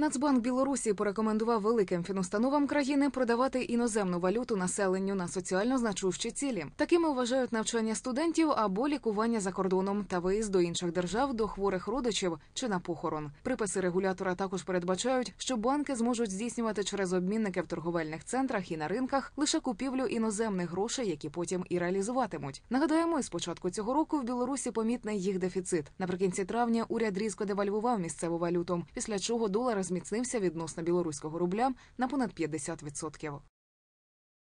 Нацбанк Білорусі порекомендував великим фінустановам країни продавати іноземну валюту населенню на соціально значущі цілі. Такими вважають навчання студентів або лікування за кордоном та виїзд до інших держав до хворих родичів чи на похорон. Приписи регулятора також передбачають, що банки зможуть здійснювати через обмінники в торговельних центрах і на ринках лише купівлю іноземних грошей, які потім і реалізуватимуть. Нагадаємо, з початку цього року в Білорусі помітний їх дефіцит. Наприкінці травня уряд різко девальвував місцеву валюту, після чого долари зміцнився відносно білоруського рубля на понад 50%.